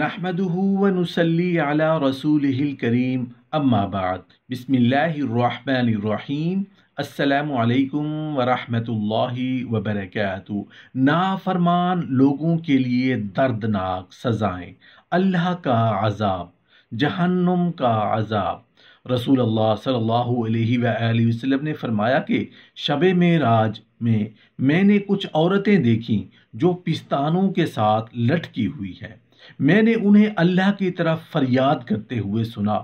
नहमदनसली अला रसूल करीम अम्माबाद बसमीम असलकम वरहि वबरक नाफरमान लोगों के लिए दर्दनाक सज़ाएँ अल्लाह का अज़ाब जहन्नुम का अज़ाब रसूल अल्लाह सल्लल्लाहु अलैहि वसल्लम ने फरमाया कि शब मेराज में मैंने कुछ औरतें देखीं जो पिस्तानों के साथ लटकी हुई हैं मैंने उन्हें अल्लाह की तरफ फरियाद करते हुए सुना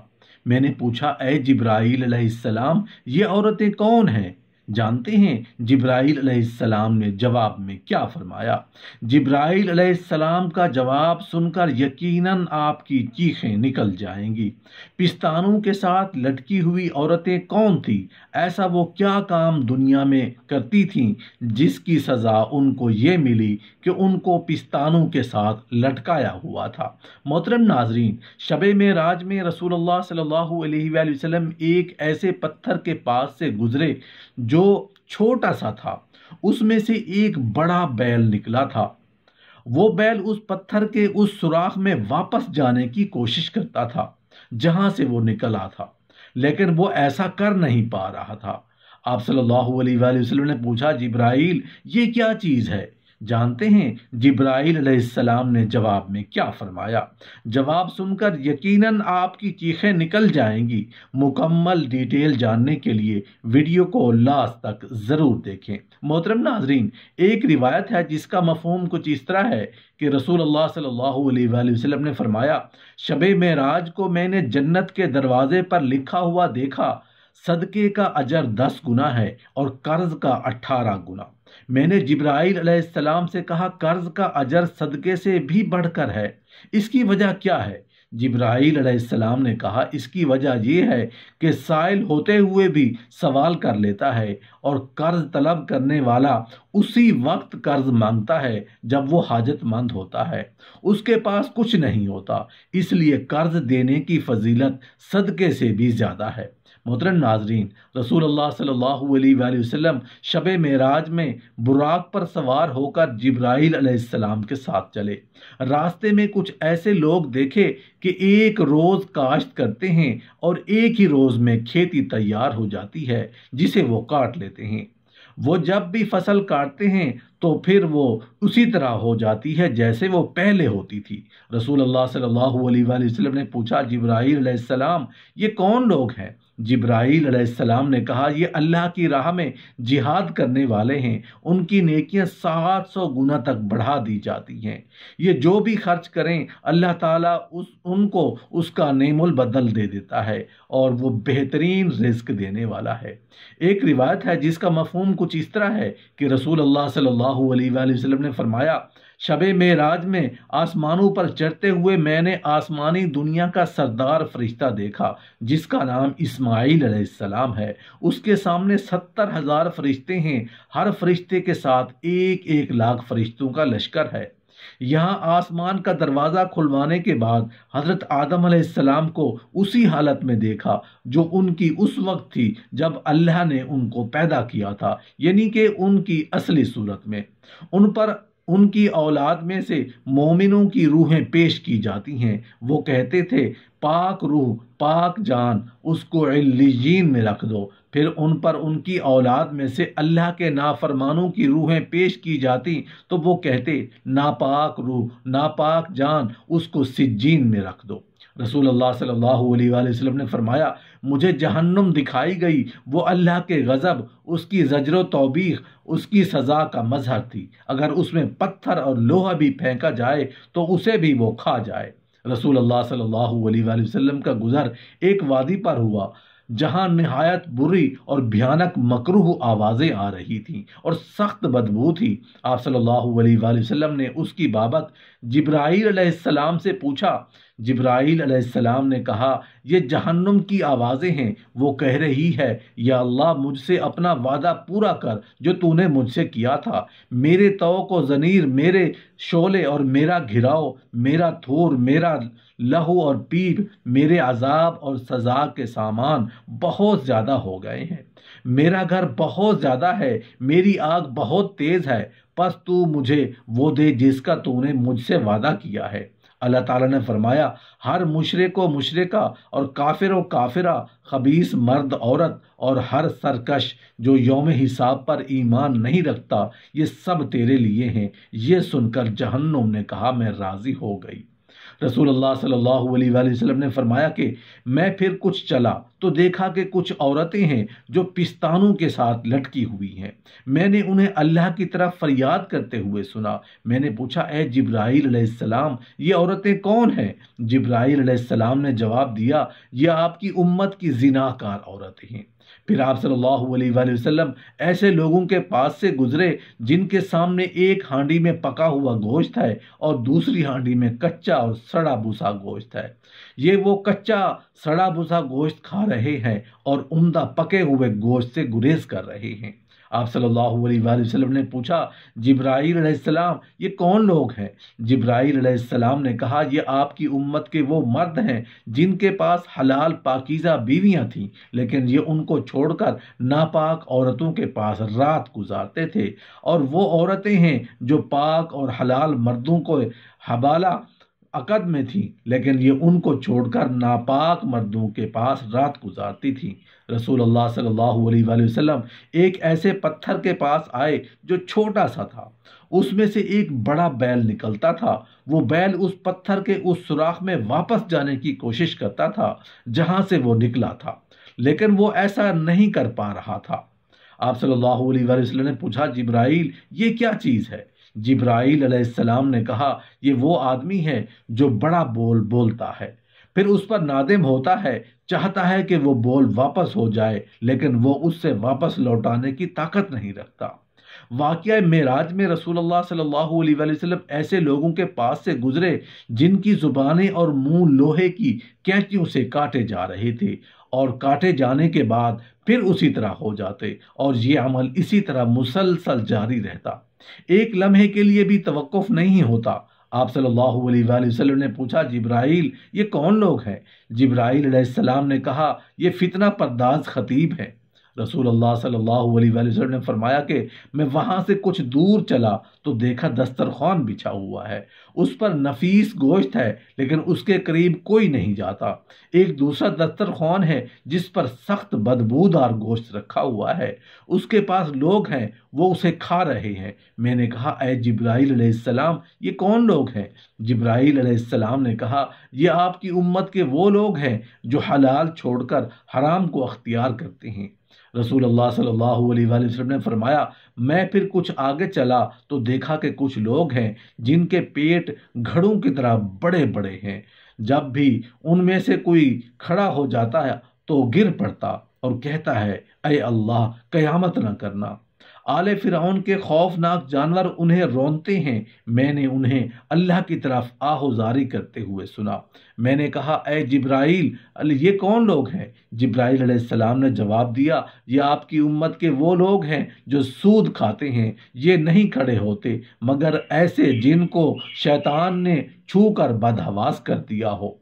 मैंने पूछा ए जिब्राईल सलाम ये औरतें कौन हैं जानते हैं जिब्राइल अलैहिस्सलाम ने जवाब में क्या फरमाया जिब्राइल अलैहिस्सलाम का जवाब सुनकर यकीनन आपकी चीखें निकल जाएंगी पिस्तानों के साथ लटकी हुई औरतें कौन थी ऐसा वो क्या काम दुनिया में करती थीं जिसकी सज़ा उनको ये मिली कि उनको पिस्तानों के साथ लटकाया हुआ था मोहतरम नाजरीन शब में राज में रसूल सल्ला वसम एक ऐसे पत्थर के पास से गुजरे जो छोटा सा था उसमें से एक बड़ा बैल निकला था वो बैल उस पत्थर के उस सुराख में वापस जाने की कोशिश करता था जहाँ से वो निकला था लेकिन वो ऐसा कर नहीं पा रहा था आप सल्लल्लाहु अलैहि वसल्लम ने पूछा जिब्राइल ये क्या चीज़ है जानते हैं जिब्राईल ने जवाब में क्या फरमाया जवाब सुनकर यकीनन आपकी चीखें निकल जाएंगी मुकम्मल डिटेल जानने के लिए वीडियो को लास्ट तक ज़रूर देखें मोहतरम नाजरीन एक रिवायत है जिसका मफहम कुछ इस तरह है कि रसूल अल्लाह सल्लल्लाहु अलैहि वसल्लम ने फरमाया शब राज को मैंने जन्नत के दरवाजे पर लिखा हुआ देखा सदक़े का अजर दस गुना है और कर्ज का अट्ठारह गुना मैंने अलैहिस्सलाम से कहा कर्ज का अजर सदक़े से भी बढ़कर है इसकी वजह क्या है अलैहिस्सलाम ने कहा इसकी वजह यह है कि साइल होते हुए भी सवाल कर लेता है और कर्ज तलब करने वाला उसी वक्त कर्ज मांगता है जब वो हाजतमंद होता है उसके पास कुछ नहीं होता इसलिए कर्ज देने की फजीलत सदक़े से भी ज़्यादा है मोहतरम नाजरीन रसूल अल्लाह सल्लल्लाहु अलैहि वसल्लम शब मराज में बुराक पर सवार होकर जिब्राइल अलैहिस्सलाम के साथ चले रास्ते में कुछ ऐसे लोग देखे कि एक रोज़ काश्त करते हैं और एक ही रोज़ में खेती तैयार हो जाती है जिसे वो काट लेते हैं वो जब भी फसल काटते हैं तो फिर वो उसी तरह हो जाती है जैसे वो पहले होती थी रसूल अल्लाह सल्लल्लाहु अलैहि वसल्लम ने पूछा जिब्राईल ये कौन लोग हैं जिब्राईल सलाम ने कहा ये अल्लाह की राह में जिहाद करने वाले हैं उनकी नेकियां सात सौ गुना तक बढ़ा दी जाती हैं ये जो भी खर्च करें अल्लाह ताला उस उनको उसका नेमुल बदल दे देता है और वो बेहतरीन रिस्क देने वाला है एक रिवायत है जिसका मफहम कुछ इस तरह है कि रसूल अल्लाह सल्ला सल्लल्लाहु अलैहि वसल्लम ने फरमाया शब मेराज में आसमानों पर चढ़ते हुए मैंने आसमानी दुनिया का सरदार फरिश्ता देखा जिसका नाम इस्माइल सलाम है उसके सामने सत्तर हज़ार फरिश्ते हैं हर फरिश्ते के साथ एक एक लाख फरिश्तों का लश्कर है यहाँ आसमान का दरवाज़ा खुलवाने के बाद हज़रत आदम सलाम को उसी हालत में देखा जो उनकी उस वक्त थी जब अल्लाह ने उनको पैदा किया था यानी कि उनकी असली सूरत में उन पर उनकी औलाद में से मोमिनों की रूहें पेश की जाती हैं वो कहते थे पाक रूह पाक जान उसको इल्लीजीन में रख दो फिर उन पर उनकी औलाद में से अल्लाह के नाफरमानों की रूहें पेश की जाती तो वो कहते नापाक रूह नापाक जान उसको सिज्जीन में रख दो रसूल अल्लाह सल्लल्लाहु अलैहि वसल्लम ने फरमाया मुझे जहन्नुम दिखाई गई वो अल्लाह के गज़ब उसकी जजर तोबीख उसकी सज़ा का मजहर थी अगर उसमें पत्थर और लोहा भी फेंका जाए तो उसे भी वो खा जाए रसूल अल्लाह सल्लल्लाहु अलैहि वसल्लम का गुज़र एक वादी पर हुआ जहाँ नहायत बुरी और भयानक मकरूह आवाज़ें आ रही थीं और सख्त बदबू थी आप सल्लल्लाहु अलैहि वसल्लम ने उसकी बाबत जिब्राईल सलाम से पूछा जब्राइल सलाम ने कहा ये जहन्नुम की आवाज़ें हैं वो कह रही है या अल्लाह मुझसे अपना वादा पूरा कर जो तूने मुझसे किया था मेरे तो को ज़नीर मेरे शोले और मेरा घिराओ मेरा थोर मेरा लहू और पीप मेरे अजाब और सज़ा के सामान बहुत ज़्यादा हो गए हैं मेरा घर बहुत ज़्यादा है मेरी आग बहुत तेज़ है बस तू मुझे वो दे जिसका तूने मुझसे वादा किया है अल्लाह ताला ने फरमाया हर मुशरे को मुशरका और काफिर व काफिरा खबीस मर्द औरत और हर सरकश जो योम हिसाब पर ईमान नहीं रखता ये सब तेरे लिए हैं ये सुनकर जहन्नुम ने कहा मैं राज़ी हो गई रसूल अल्लाह सल्लल्लाहु अलैहि वसल्लम ने फरमाया कि मैं फिर कुछ चला तो देखा कि कुछ औरतें हैं जो पिस्तानों के साथ लटकी हुई हैं मैंने उन्हें अल्लाह की तरफ फरियाद करते हुए सुना मैंने पूछा ए जब्राईलम ये औरतें कौन हैं जब्राईलम ने जवाब दिया यह आपकी उम्मत की जिनाकार औरतें हैं फिर आप सल्लल्लाहु अलैहि वसल्लम ऐसे लोगों के पास से गुजरे जिनके सामने एक हांडी में पका हुआ गोश्त है और दूसरी हांडी में कच्चा और सड़ा भूसा गोश्त है ये वो कच्चा सड़ा भूसा गोश्त खा रहे हैं और उमदा पके हुए गोश्त से गुरेज कर रहे हैं आप सल्लल्लाहु अलैहि वसल्लम ने पूछा जब्राईसम ये कौन लोग हैं जब्राईसम ने कहा ये आपकी उम्मत के वो मर्द हैं जिनके पास हलाल पाकिज़ा बीवियाँ थीं लेकिन ये उनको छोड़कर नापाक औरतों के पास रात गुजारते थे और वो औरतें हैं जो पाक और हलाल मर्दों को हबाला अकद में थी लेकिन ये उनको छोड़कर नापाक मर्दों के पास रात गुजारती थी रसूल अल्लाह सल्लल्लाहु अलैहि वसल्लम एक ऐसे पत्थर के पास आए जो छोटा सा था उसमें से एक बड़ा बैल निकलता था वो बैल उस पत्थर के उस सुराख में वापस जाने की कोशिश करता था जहाँ से वो निकला था लेकिन वो ऐसा नहीं कर पा रहा था आप सल्लल्लाहु अलैहि वसल्लम ने पूछा जिब्राइल ये क्या चीज़ है जिब्राइल अलैहिस्सलाम ने कहा ये वो आदमी है जो बड़ा बोल बोलता है फिर उस पर नादिम होता है चाहता है कि वो बोल वापस हो जाए लेकिन वो उससे वापस लौटाने की ताकत नहीं रखता वाक़ मेराज में रसूलुल्लाह सल्लल्लाहु अलैहि वसल्लम ऐसे लोगों के पास से गुजरे जिनकी ज़ुबानें और मुंह लोहे की कैंचियों से काटे जा रहे थे और काटे जाने के बाद फिर उसी तरह हो जाते और ये अमल इसी तरह मुसलसल जारी रहता एक लम्हे के लिए भी तवक़ नहीं होता आप सल्लल्लाहु अलैहि वसल्लम ने पूछा जिब्राइल ये कौन लोग हैं जिब्राइल सलाम ने कहा यह फितना परदाज खतीब है रसूल अल्लाह सल्लल्लाहु अलैहि वसल्लम ने फरमाया कि मैं वहाँ से कुछ दूर चला तो देखा दस्तरखान बिछा हुआ है उस पर नफीस गोश्त है लेकिन उसके करीब कोई नहीं जाता एक दूसरा दस्तरखान है जिस पर सख्त बदबूदार गोश्त रखा हुआ है उसके पास लोग हैं वो उसे खा रहे हैं मैंने कहा अय जब्राईल सलाम ये कौन लोग हैं जब्राईल सलाम ने कहा ये आपकी उम्मत के वो लोग हैं जो हलाल छोड़कर हराम को अख्तियार करते हैं रसूल अल्लाह सल्लल्लाहु अलैहि वसल्लम ने फरमाया मैं फिर कुछ आगे चला तो देखा कि कुछ लोग हैं जिनके पेट घड़ों की तरह बड़े बड़े हैं जब भी उनमें से कोई खड़ा हो जाता है तो गिर पड़ता और कहता है अय अल्लाह कयामत न करना आले फ़िरौन के खौफनाक जानवर उन्हें रोनते हैं मैंने उन्हें अल्लाह की तरफ आहोजारी करते हुए सुना मैंने कहा ए जिब्राइल ये कौन लोग हैं जिब्राइल सलाम ने जवाब दिया ये आपकी उम्मत के वो लोग हैं जो सूद खाते हैं ये नहीं खड़े होते मगर ऐसे जिनको शैतान ने छू कर बदहवास कर दिया हो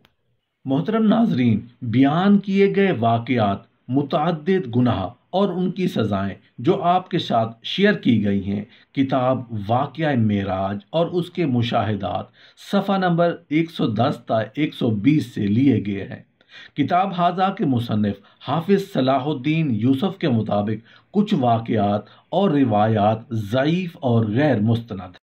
मोहतरम नाजरीन बयान किए गए वाक़ात मुतद गुनाह और उनकी सज़ाएं जो आपके साथ शेयर की गई हैं किताब वाक़ मराज और उसके मुशाहदात सफ़ा नंबर 110 ता 120 से लिए गए हैं किताब हाजा के मुसनफ़ हाफिज सलाहुद्दीन यूसुफ के मुताबिक कुछ वाक़ और रिवायात ज़यीफ़ और गैर मुस्ंद